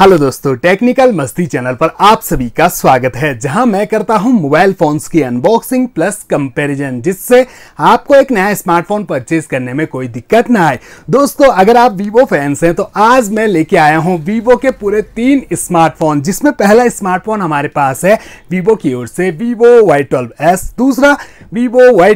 hello दोस्तों technical मस्ती channel पर आप सभी का स्वागत है जहां मैं करता हूं मोबाइल फोन्स की अनबॉक्सिंग प्लस कंपैरिजन जिससे आपको एक नया स्मार्टफोन परचेज करने में कोई दिक्कत ना आए दोस्तों अगर आप वीवो फैंस हैं तो आज मैं लेके आया हूं वीवो के पूरे तीन स्मार्टफोन जिसमें पहला स्मार्टफोन हमारे पास है वीवो की ओर से वीवो वाई दूसरा वीवो वाई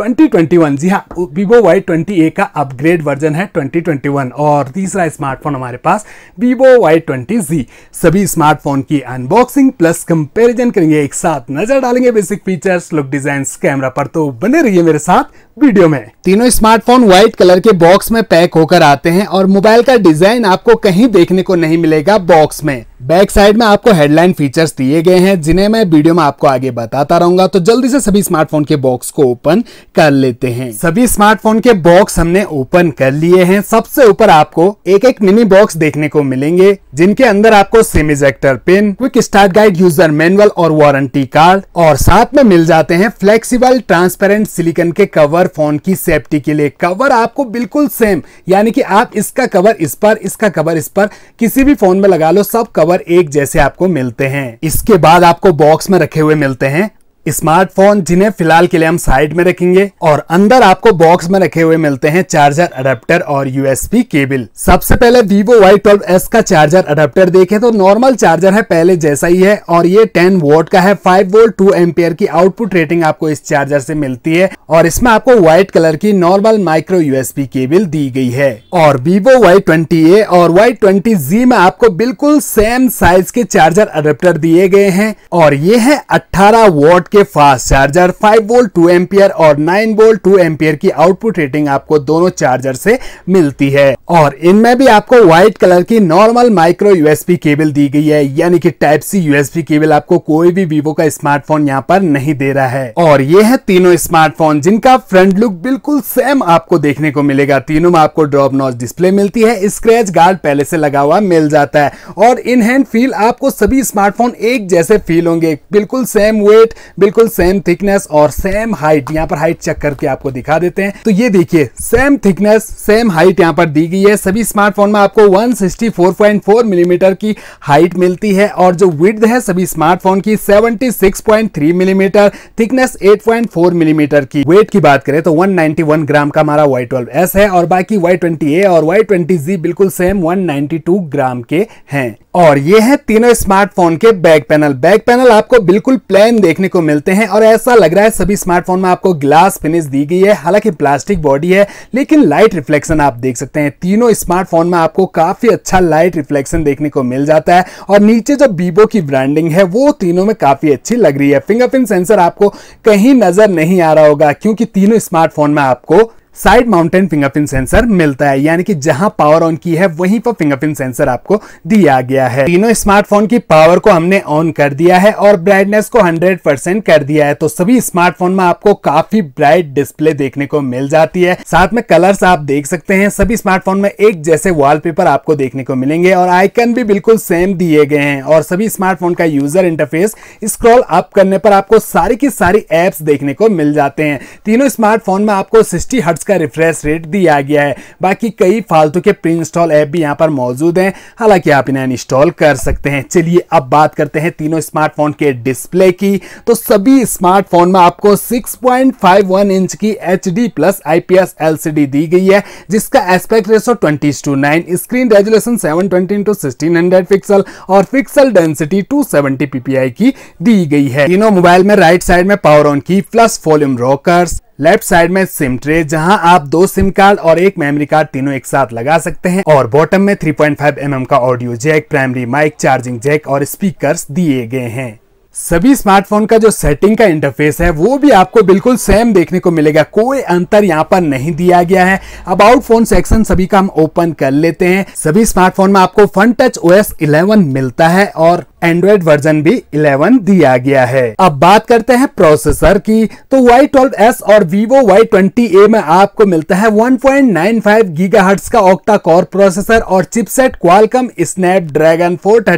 2021 जी हाँ वीवो वाई ट्वेंटी का अपग्रेड वर्जन है 2021 और तीसरा स्मार्टफोन हमारे पास वीवो वाई ट्वेंटी जी सभी स्मार्टफोन की अनबॉक्सिंग प्लस कंपैरिजन करेंगे एक साथ नजर डालेंगे basic features look design camera पर तो बने रहिए मेरे साथ वीडियो में तीनों स्मार्टफोन व्हाइट कलर के बॉक्स में पैक होकर आते हैं और मोबाइल का डिजाइन आपको कहीं देखने को नहीं मिलेगा बॉक्स में बैक साइड में आपको हेडलाइन फीचर्स दिए गए हैं जिन्हें मैं वीडियो में आपको आगे बताता रहूंगा तो जल्दी से सभी स्मार्टफोन के बॉक्स को ओपन कर लेते हैं सभी स्मार्टफोन के बॉक्स हमने ओपन कर लिए हैं सबसे ऊपर आपको एक एक मिनी बॉक्स देखने को मिलेंगे जिनके अंदर आपको SIM ejector pin quick start guide user manual और वारंटी कार्ड और साथ में मिल जाते हैं फ्लेक्सीबल ट्रांसपेरेंट सिलिकन के कवर कवर फोन की सेफ्टी के लिए कवर आपको बिल्कुल सेम यानी कि आप इसका कवर इस पर इसका कवर इस पर किसी भी फोन में लगा लो सब कवर एक जैसे आपको मिलते हैं इसके बाद आपको बॉक्स में रखे हुए मिलते हैं स्मार्टफोन जिन्हें फिलहाल के लिए हम साइड में रखेंगे और अंदर आपको बॉक्स में रखे हुए मिलते हैं चार्जर अडेप्टर और यूएसबी केबल सबसे पहले वीवो वाई ट्वेल्व एस का चार्जर अडेप्टर देखें तो नॉर्मल चार्जर है पहले जैसा ही है और ये 10 वोल्ट का है 5 वोल्ट 2 एम्पियर की आउटपुट रेटिंग आपको इस चार्जर से मिलती है और इसमें आपको व्हाइट कलर की नॉर्मल माइक्रो यूएसपी केबल दी गई है और वीवो वाई ट्वेंटी ए और वाई ट्वेंटी जी में आपको बिल्कुल सेम साइज के चार्जर अडेप्टर दिए गए हैं और ये है अट्ठारह वोट आपके फास्ट चार्जर 5 वोल्ट 2 एम्पियर और 9 वोल्ट 2 एम्पियर की आउटपुट रेटिंग आपको दोनों चार्जर से मिलती है और इनमें भी आपको व्हाइट कलर की नॉर्मल माइक्रो यूएसपी केबल दी गई है यानी कि टाइप सी यूएसपी केबल आपको कोई भी वीवो का स्मार्टफोन यहाँ पर नहीं दे रहा है और ये है तीनों स्मार्टफोन जिनका फ्रंट लुक बिल्कुल सेम आपको देखने को मिलेगा तीनों में आपको ड्रॉप नॉच डिस्प्ले मिलती है स्क्रेच गार्ड पहले से लगा हुआ मिल जाता है और इन हैंड फील आपको सभी स्मार्टफोन एक जैसे फील होंगे बिल्कुल सेम वेट बिल्कुल सेम थिकनेस और सेम हाइट यहाँ पर हाइट चेक करके आपको दिखा देते हैं तो ये देखिए सेम थिकनेस सेम हाइट यहाँ पर दी गई है सभी स्मार्टफोन में आपको 164.4 मिलीमीटर mm की हाइट मिलती है और जो विड्थ है सभी स्मार्टफोन की 76.3 millimetre mm, thickness 8.4 millimetre mm की वेट की बात करें तो 191 ग्राम का हमारा वाई Y12S है और बाकी वाई Y20A और वाई Y20Z बिल्कुल सेम 192 ग्राम के हैं और ये है तीनों स्मार्टफोन के बैक पैनल बैक पैनल आपको बिल्कुल प्लेन देखने को मिलते हैं और ऐसा लग रहा है सभी स्मार्टफोन में आपको ग्लास फिनिश दी गई है हालांकि प्लास्टिक बॉडी है लेकिन लाइट रिफ्लेक्शन आप देख सकते हैं तीनों स्मार्टफोन में आपको काफी अच्छा लाइट रिफ्लेक्शन देखने को मिल जाता है और नीचे जो बीबो की ब्रांडिंग है वो तीनों में काफी अच्छी लग रही है फिंगरप्रिंट सेंसर आपको कहीं नजर नहीं आ रहा होगा क्योंकि तीनों स्मार्टफोन में आपको साइड माउंटेन फिंगरप्रिंट सेंसर मिलता है यानी कि जहां पावर ऑन की है वहीं पर फिंगरप्रिंट सेंसर आपको दिया गया है तीनों स्मार्टफोन की पावर को हमने ऑन कर दिया है और ब्राइटनेस को 100 परसेंट कर दिया है तो सभी स्मार्टफोन में आपको काफी ब्राइट डिस्प्ले देखने को मिल जाती है साथ में कलर्स आप देख सकते हैं सभी स्मार्टफोन में एक जैसे वॉल आपको देखने को मिलेंगे और आइकन भी बिल्कुल सेम दिए गए हैं और सभी स्मार्टफोन का यूजर इंटरफेस स्क्रॉल अप करने पर आपको सारी की सारी एप्स देखने को मिल जाते हैं तीनों स्मार्टफोन में आपको सिक्सटी हर्ट हर्ट्स का रिफ्रेश रेट दिया गया है बाकी कई फालतू के प्री इंस्टॉल ऐप भी यहाँ पर मौजूद हैं हालांकि आप इन्हें इंस्टॉल कर सकते हैं चलिए अब बात करते हैं तीनों स्मार्टफोन के डिस्प्ले की तो सभी स्मार्टफोन में आपको 6.51 इंच की एच प्लस आईपीएस एलसीडी दी गई है जिसका aspect ratio twenty two 9 screen resolution seven twenty into pixel और pixel density two seventy PPI की दी गई है तीनों मोबाइल में राइट साइड में पावर ऑन की plus volume rockers left side में सिम ट्रे जहां आप दो सिम कार्ड और एक मेमोरी कार्ड तीनों एक साथ लगा सकते हैं और बॉटम में 3.5 पॉइंट mm का audio jack primary mic charging jack और स्पीकर्स दिए गए हैं सभी स्मार्टफोन का जो सेटिंग का इंटरफेस है वो भी आपको बिल्कुल सेम देखने को मिलेगा कोई अंतर यहाँ पर नहीं दिया गया है अबाउट फोन सेक्शन सभी का हम ओपन कर लेते हैं सभी स्मार्टफोन में आपको फन टच ओएस 11 मिलता है और एंड्रॉइड वर्जन भी 11 दिया गया है अब बात करते हैं प्रोसेसर की तो Y12s और Vivo Y20a में आपको मिलता है 1.95 गीगाहर्ट्ज का ऑक्टा कोर प्रोसेसर और चिपसेट क्वालकम ड्रैगन फोर का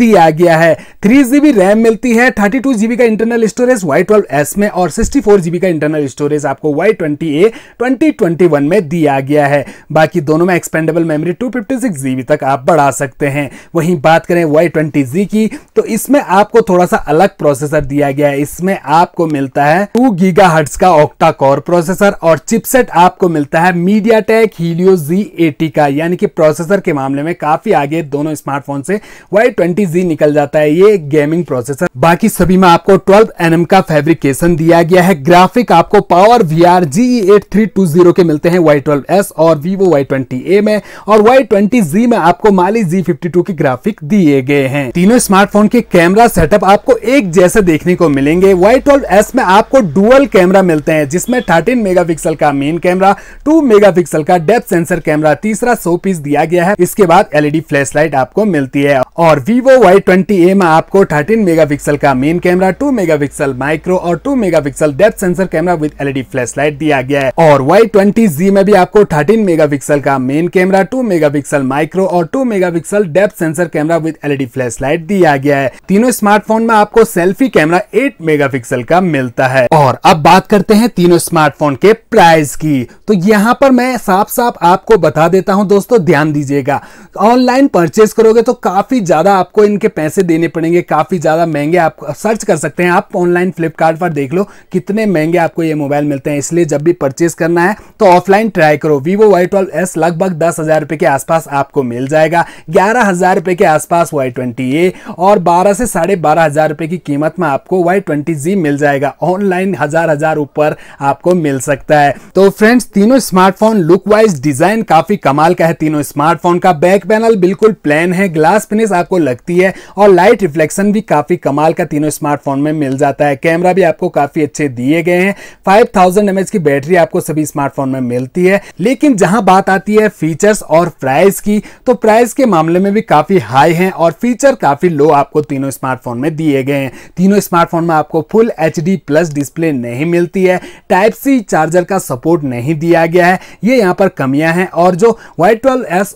दिया गया है थ्री जीबी रैम मिलती है थर्टी टू जीबी का internal storage Y twelve S में और सिक्सटी फोर जीबी का इंटरनल स्टोरेज आपको Y twenty A twenty twenty one में दिया गया है बाकी दोनों में expandable memory two fifty six GB तक आप बढ़ा सकते हैं वहीं बात करें वाई ट्वेंटी फिफ्टी की तो इसमें आपको थोड़ा सा अलग प्रोसेसर दिया गया है इसमें आपको मिलता है टू गीगा हर्ट्स का ऑक्टा कोर प्रोसेसर और चिपसेट आपको मिलता है MediaTek Helio G eighty का यानी कि प्रोसेसर के मामले में काफी आगे दोनों स्मार्टफोन से वाई ट्वेंटी जी निकल जाता है ये गेमिंग प्रोसेसर बाकी सभी में आपको ट्वेल्व एन का फेब्रिकेशन दिया गया है ग्राफिक आपको power V R G eight three two zero के मिलते हैं वाई ट्वेल्व एस और वीवो वाई ट्वेंटी ए में और वाई ट्वेंटी जी में आपको माली जी फिफ्टी टू के ग्राफिक दिए गए हैं हैं तीनों स्मार्टफोन के कैमरा सेटअप आपको एक जैसे देखने को मिलेंगे वाई ट्वेल्व एस में आपको डुअल कैमरा मिलते हैं जिसमें थर्टीन मेगा का मेन कैमरा टू मेगा का डेप्थ सेंसर कैमरा तीसरा सो पीस दिया गया है इसके बाद एलईडी फ्लैश लाइट आपको मिलती है और वीवो वाई ट्वेंटी में आपको थर्टीन मेगा का main camera two mega micro और two mega depth sensor camera with LED flash light दिया गया है और वाई ट्वेंटी में भी आपको थर्टीन मेगा का main camera two mega micro और two mega depth sensor camera with LED flash flashlight दिया गया है तीनों स्मार्टफोन में आपको सेल्फी कैमरा 8 मेगापिक्सल का मिलता है और अब बात करते हैं तीनों स्मार्टफोन के प्राइस की तो यहाँ पर मैं साफ साफ आपको बता देता हूँ दोस्तों ध्यान दीजिएगा ऑनलाइन परचेज करोगे तो काफी ज्यादा आपको इनके पैसे देने पड़ेंगे काफी ज्यादा महंगे आप सर्च कर सकते हैं आप ऑनलाइन फ्लिपकार्ट पर देख लो कितने महंगे आपको ये मोबाइल मिलते हैं इसलिए जब भी परचेज करना है तो ऑफलाइन ट्राई करो वीवो वाई ट्वेल्व एस लगभग दस हजार रुपए के आसपास आपको मिल जाएगा ग्यारह हजार रुपए के आसपास वाई ट्वेंटी चाहिए और 12 से साढ़े बारह हज़ार रुपए की कीमत में आपको वाई ट्वेंटी जी मिल जाएगा ऑनलाइन हज़ार हज़ार ऊपर आपको मिल सकता है तो फ्रेंड्स तीनों स्मार्टफोन लुक वाइज डिज़ाइन काफ़ी कमाल का है तीनों स्मार्टफोन का बैक पैनल बिल्कुल प्लेन है ग्लास फिनिश आपको लगती है और लाइट रिफ्लेक्शन भी काफ़ी कमाल का तीनों स्मार्टफोन में मिल जाता है कैमरा भी आपको काफ़ी अच्छे दिए गए हैं फाइव थाउजेंड की बैटरी आपको सभी स्मार्टफोन में मिलती है लेकिन जहां बात आती है फीचर्स और प्राइस की तो प्राइस के मामले में भी काफ़ी हाई है और फीचर फीचर काफ़ी लो आपको तीनों स्मार्टफोन में दिए गए हैं तीनों स्मार्टफोन में आपको फुल एच प्लस डिस्प्ले नहीं मिलती है टाइप सी चार्जर का सपोर्ट नहीं दिया गया है ये यहाँ पर कमियां हैं और जो वाई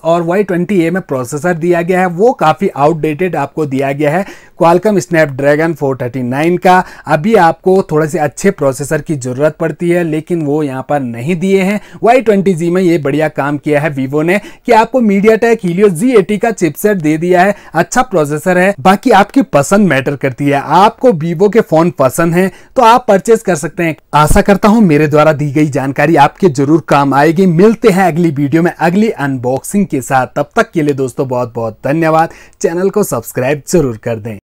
और वाई में प्रोसेसर दिया गया है वो काफ़ी आउटडेटेड आपको दिया गया है क्वालकम स्नैपड्रैगन 439 का अभी आपको थोड़े से अच्छे प्रोसेसर की ज़रूरत पड़ती है लेकिन वो यहाँ पर नहीं दिए हैं वाई ट्वेंटी जी में ये बढ़िया काम किया है वीवो ने कि आपको मीडिया टेक हीलियो जी का चिपसेट दे दिया है अच्छा प्रोसेसर प्रोसेसर है बाकी आपकी पसंद मैटर करती है आपको वीवो के फोन पसंद है तो आप परचेज कर सकते हैं आशा करता हूँ मेरे द्वारा दी गई जानकारी आपके जरूर काम आएगी मिलते हैं अगली वीडियो में अगली अनबॉक्सिंग के साथ तब तक के लिए दोस्तों बहुत बहुत धन्यवाद चैनल को सब्सक्राइब जरूर कर दें